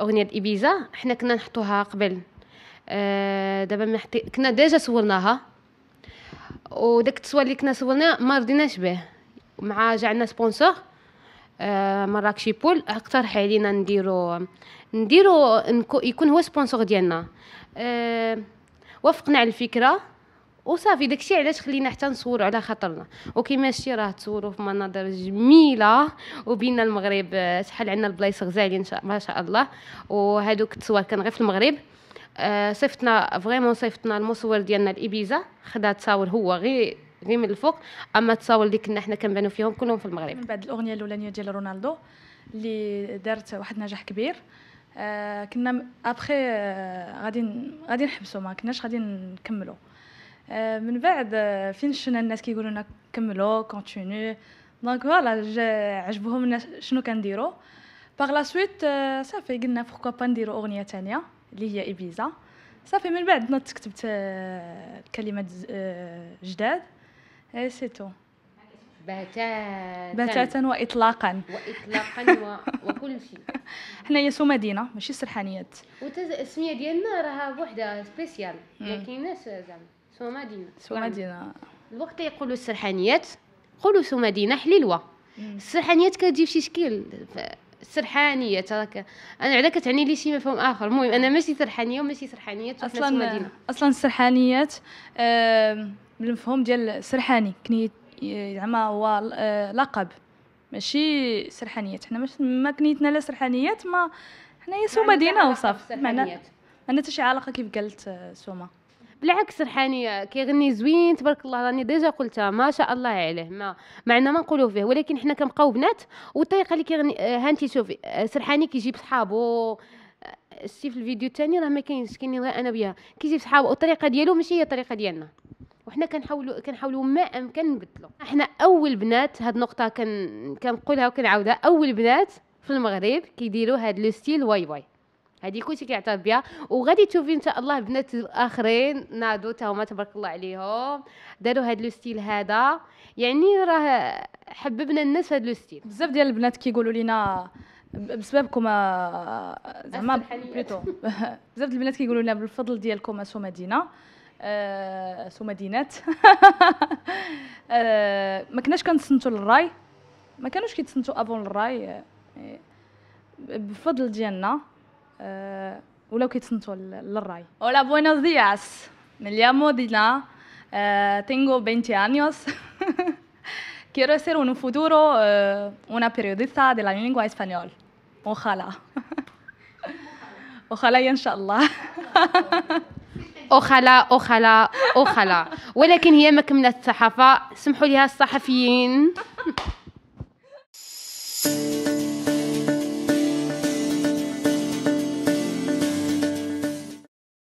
اغنيه ايبيزا حنا كنا نحطوها قبل أه دابا محتي... كنا ديجا سولناها وداك التصوير اللي كنا صورناه ما رضيناش به مع عندنا سبونسور أه مراكشي بول اقترح علينا نديرو نديرو يكون هو سبونسور ديالنا أه وافقنا على الفكره وصافي داكشي علاش خلينا حتى نصوروا على خاطرنا وكيما شتي راه تصوروا في مناظر جميله وبين المغرب آه، شحال عندنا البلايص غزالين ما شاء الله وهذوك التصوير كان غير في المغرب آه، صيفطنا فريمون صيفطنا المصور ديالنا لابيزا خدا تصاور هو غير غير من الفوق اما التصاور اللي كنا حنا كنبانو فيهم كلهم في المغرب من بعد الاغنيه الاولانيه ديال رونالدو اللي دارت واحد النجاح كبير آه كنا ابخي آه غادي غادي نحبسو ما كناش غادي نكملو Euh, من بعد آه، فين شفنا الناس كيقولوا لنا كملوا كونتينيو دونك فوالا عجبهم الناس شنو كنديروا باغ لا سويت صافي قلنا بوركوا با نديروا اغنيه ثانيه اللي هي ايبيزا صافي من بعد نط كتبت آه، كلمات آه، جداد اي سي تو بتاتا بتاتا واطلاقا واطلاقا وكل شيء حنايا سو مدينه ماشي سرحانيات والتسميه ديالنا راها بوحدها سبيسيال ما كايناش زعما سومادينا الوقت يقولوا السرحانيات قولوا سومادينا حليلوه السرحانيات كتجي شي شكل السرحانيات راك انا على كتعني لي شي مفهوم اخر المهم انا ماشي سرحانيه وماشي سرحانيات اصلا مدينة. اصلا السرحانيات بالمفهوم ديال سرحاني كني آه، زعما هو آه، لقب ماشي سرحانيات حنا ما كنيتنا لا سرحانيات ما حنايا سوما دينا وصافي معنا ما عندنا حتى شي علاقه كيف قالت آه، سوما بالعكس رحاني كيغني زوين تبارك الله راني ديجا قلتها ما شاء الله عليه ما معنا ما نقولوا فيه ولكن حنا كنبقاو بنات والطريقه اللي كيغني آه، هانتي شوفي آه، سرحاني كيجيب صحابو آه، شتي في الفيديو الثاني راه ما كاينش كاينين غير انا وياه كيجيب صحابو الطريقه ديالو ماشي هي الطريقه ديالنا وحنا كنحاولوا كنحاولوا ما امكن نبدلو احنا اول بنات هاد النقطه كن كنقولها وكنعاودها اول بنات في المغرب كيديروا هاد لو ستيل واي واي هذه كلشي كيعترف بها وغادي تشوفي ان شاء الله بنات اخرين نادو تا هما تبارك الله عليهم داروا هذا لو ستيل هذا يعني راه حببنا الناس هذا لو ستيل بزاف ديال البنات كيقولوا لينا بسببكم آه، زعما بلوتو بزاف البنات كيقولوا لنا بالفضل ديالكم سو مدينه آه سو آه، مدينات آه، ما كناش كنتصنتوا للراي ما كانوش كيتصنتوا افون للراي بفضل ديالنا Hola, buenos días. Me llamo Dina. Eh, tengo 20 años. Quiero ser en un futuro eh, una periodista de la lengua español Ojalá. ojalá y inshallah. ojalá, ojalá. Ojalá, ojalá, هي ما كملت الصحافه